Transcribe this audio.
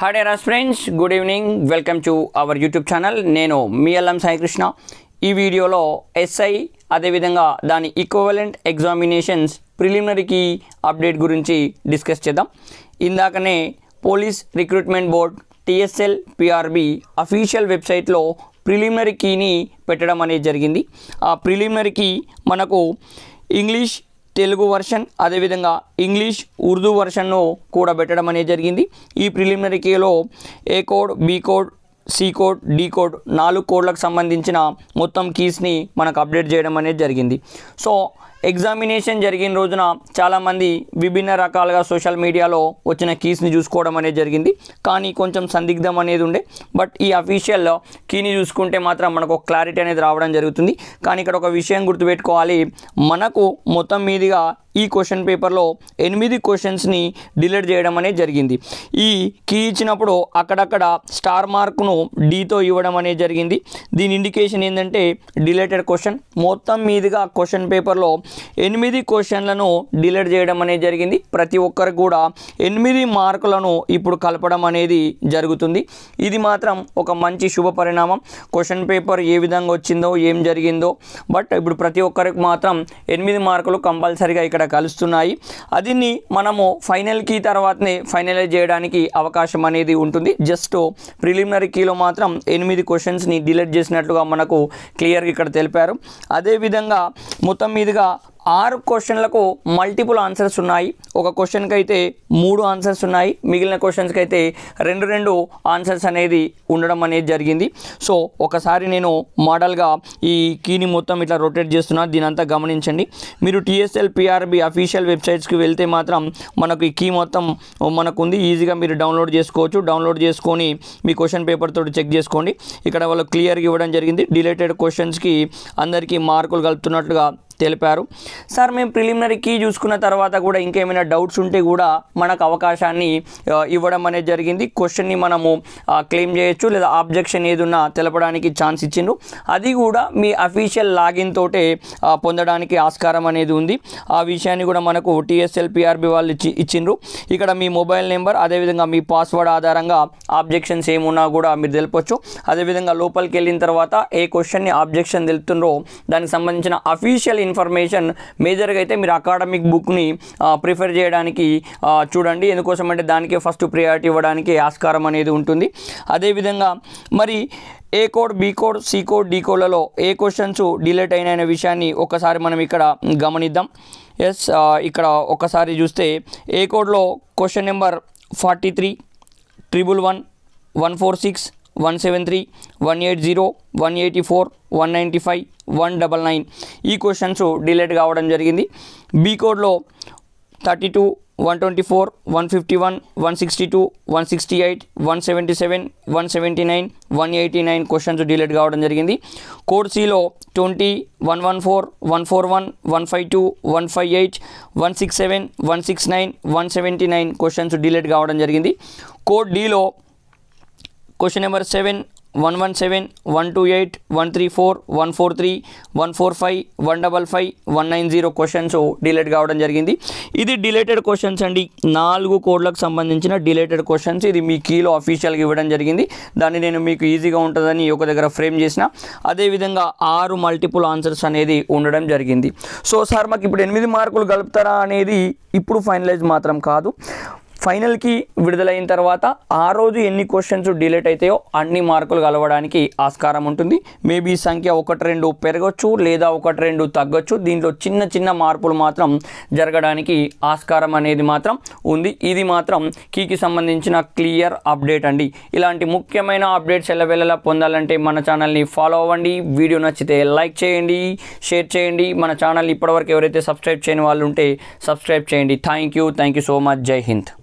hi డేరాస్ friends good evening welcome to our YouTube channel నేను మీ సాయికృష్ణ ఈ వీడియోలో ఎస్ఐ అదేవిధంగా దాని ఈక్వలెంట్ ఎగ్జామినేషన్స్ ప్రిలిమినరీకి అప్డేట్ గురించి డిస్కస్ చేద్దాం ఇందాకనే police recruitment board TSL PRB official వెబ్సైట్లో ప్రిలిమినరీ కీని పెట్టడం అనేది జరిగింది ఆ ప్రిలిమినరీ కీ మనకు ఇంగ్లీష్ తెలుగు వర్షన్ అదేవిధంగా ఇంగ్లీష్ ఉర్దూ వర్షన్ను కూడా పెట్టడం అనేది జరిగింది ఈ ప్రిలిమినరీ కేలో A code B code C code D code నాలుగు కోడ్లకు సంబంధించిన మొత్తం కీస్ని మనకు అప్డేట్ చేయడం అనేది జరిగింది సో ఎగ్జామినేషన్ జరిగిన రోజున చాలామంది విభిన్న రకాలుగా సోషల్ మీడియాలో వచ్చిన కీస్ని చూసుకోవడం అనేది జరిగింది కానీ కొంచెం సందిగ్ధం అనేది ఉండే బట్ ఈ అఫీషియల్ కీని చూసుకుంటే మాత్రం మనకు క్లారిటీ అనేది రావడం జరుగుతుంది కానీ ఇక్కడ ఒక విషయం గుర్తుపెట్టుకోవాలి మనకు మొత్తం మీదుగా ఈ క్వశ్చన్ పేపర్లో ఎనిమిది క్వశ్చన్స్ని డిలీట్ చేయడం అనేది జరిగింది ఈ కీ ఇచ్చినప్పుడు అక్కడక్కడ స్టార్ మార్క్ను డీతో ఇవ్వడం అనేది జరిగింది దీని ఇండికేషన్ ఏంటంటే డిలేటెడ్ క్వశ్చన్ మొత్తం మీదుగా క్వశ్చన్ పేపర్లో ఎనిమిది క్వశ్చన్లను డిలీట్ చేయడం అనేది జరిగింది ప్రతి ఒక్కరికి కూడా ఎనిమిది మార్కులను ఇప్పుడు కలపడం అనేది జరుగుతుంది ఇది మాత్రం ఒక మంచి శుభ పరిణామం క్వశ్చన్ పేపర్ ఏ విధంగా వచ్చిందో ఏం జరిగిందో బట్ ఇప్పుడు ప్రతి ఒక్కరికి మాత్రం ఎనిమిది మార్కులు కంపల్సరీగా ఇక్కడ ఇక్కడ కలుస్తున్నాయి అదిని మనము ఫైనల్కి తర్వాతనే ఫైనలైజ్ చేయడానికి అవకాశం అనేది ఉంటుంది జస్ట్ ప్రిలిమినరీ కీలో మాత్రం ఎనిమిది క్వశ్చన్స్ని డిలీట్ చేసినట్లుగా మనకు క్లియర్గా ఇక్కడ తెలిపారు అదేవిధంగా మొత్తం మీదుగా ఆరు క్వశ్చన్లకు మల్టిపుల్ ఆన్సర్స్ ఉన్నాయి ఒక క్వశ్చన్కి అయితే మూడు ఆన్సర్స్ ఉన్నాయి మిగిలిన క్వశ్చన్స్కి అయితే రెండు రెండు ఆన్సర్స్ అనేది ఉండడం అనేది జరిగింది సో ఒకసారి నేను మోడల్గా ఈ కీని మొత్తం ఇట్లా రొటేట్ చేస్తున్నా దీని అంతా గమనించండి మీరు టీఎస్ఎల్ పిఆర్బి అఫీషియల్ వెబ్సైట్స్కి వెళ్తే మాత్రం మనకు ఈ కీ మొత్తం మనకు ఉంది ఈజీగా మీరు డౌన్లోడ్ చేసుకోవచ్చు డౌన్లోడ్ చేసుకొని మీ క్వశ్చన్ పేపర్ తోటి చెక్ చేసుకోండి ఇక్కడ వాళ్ళు క్లియర్గా ఇవ్వడం జరిగింది డిలేటెడ్ క్వశ్చన్స్కి అందరికీ మార్కులు కలుపుతున్నట్లుగా తెలిపారు సార్ మేము ప్రిలిమినరీ కీ చూసుకున్న తర్వాత కూడా ఇంకేమైనా డౌట్స్ ఉంటే కూడా మనకు అవకాశాన్ని ఇవ్వడం అనేది జరిగింది క్వశ్చన్ని మనము క్లెయిమ్ చేయొచ్చు లేదా ఆబ్జెక్షన్ ఏదున్నా తెలపడానికి ఛాన్స్ ఇచ్చిండ్రు అది కూడా మీ అఫీషియల్ లాగిన్ తోటే పొందడానికి ఆస్కారం అనేది ఉంది ఆ విషయాన్ని కూడా మనకు టీఎస్ఎల్పిఆర్బి వాళ్ళు ఇచ్చి ఇచ్చిండ్రు ఇక్కడ మీ మొబైల్ నెంబర్ అదేవిధంగా మీ పాస్వర్డ్ ఆధారంగా ఆబ్జెక్షన్స్ ఏమున్నా కూడా మీరు తెలపొచ్చు అదేవిధంగా లోపలికి వెళ్ళిన తర్వాత ఏ క్వశ్చన్ని ఆబ్జెక్షన్ తెలుపుతుండ్రో దానికి సంబంధించిన అఫీషియల్ ఇన్ఫర్మేషన్ మేజర్గా అయితే మీరు అకాడమిక్ బుక్ని ప్రిఫర్ చేయడానికి చూడండి ఎందుకోసం అంటే దానికే ఫస్ట్ ప్రియారిటీ ఇవ్వడానికి ఆస్కారం అనేది ఉంటుంది అదేవిధంగా మరి A code B code C code D కోడ్లలో ఏ క్వశ్చన్స్ డిలేట్ అయిన విషయాన్ని ఒకసారి మనం ఇక్కడ గమనిద్దాం ఎస్ ఇక్కడ ఒకసారి చూస్తే ఏ కోడ్లో question number forty three triple one one four six one seven three one eight zero one eighty four one ninety five one double nine ఈ క్వశ్చన్స్ డిలేట్ కావడం జరిగింది బీ కోడ్లో thirty two one twenty four one fifty one one sixty two one sixty eight one seventy seven one seventy nine one eighty nine questions delete కావడం జరిగింది code సిలో twenty one one four one four one one five two one five eight one six seven one six nine one seventy nine questions delete కావడం జరిగింది code డీలో question number seven one one seven one two eight one three four one four three one four five one double five one nine zero questions delete కావడం జరిగింది ఇది dilated questions అండి నాలుగు కోడ్లకు సంబంధించిన డిలేటెడ్ క్వశ్చన్స్ ఇది మీ కీలో అఫీషియల్గా ఇవ్వడం జరిగింది దాన్ని నేను మీకు ఈజీగా ఉంటుందని ఒక దగ్గర ఫ్రేమ్ చేసిన అదేవిధంగా ఆరు మల్టిపుల్ ఆన్సర్స్ అనేది ఉండడం జరిగింది సో సార్ మాకు ఇప్పుడు ఎనిమిది మార్కులు గలుపుతారా అనేది ఇప్పుడు ఫైనలైజ్ మాత్రం కాదు ఫైనల్కి విడుదలైన తర్వాత ఆ రోజు ఎన్ని క్వశ్చన్స్ డిలేట్ అవుతాయో అన్ని మార్కులు కలవడానికి ఆస్కారం ఉంటుంది మేబీ సంఖ్య ఒకటి రెండు పెరగచ్చు లేదా ఒకటి రెండు తగ్గొచ్చు దీంట్లో చిన్న చిన్న మార్పులు మాత్రం జరగడానికి ఆస్కారం అనేది మాత్రం ఉంది ఇది మాత్రం కీకి సంబంధించిన క్లియర్ అప్డేట్ అండి ఇలాంటి ముఖ్యమైన అప్డేట్స్ ఎల్లవెల్లలా పొందాలంటే మన ఛానల్ని ఫాలో అవ్వండి వీడియో నచ్చితే లైక్ చేయండి షేర్ చేయండి మన ఛానల్ని ఇప్పటివరకు ఎవరైతే సబ్స్క్రైబ్ చేయని వాళ్ళు ఉంటే సబ్స్క్రైబ్ చేయండి thank you thank you so much జై హింద్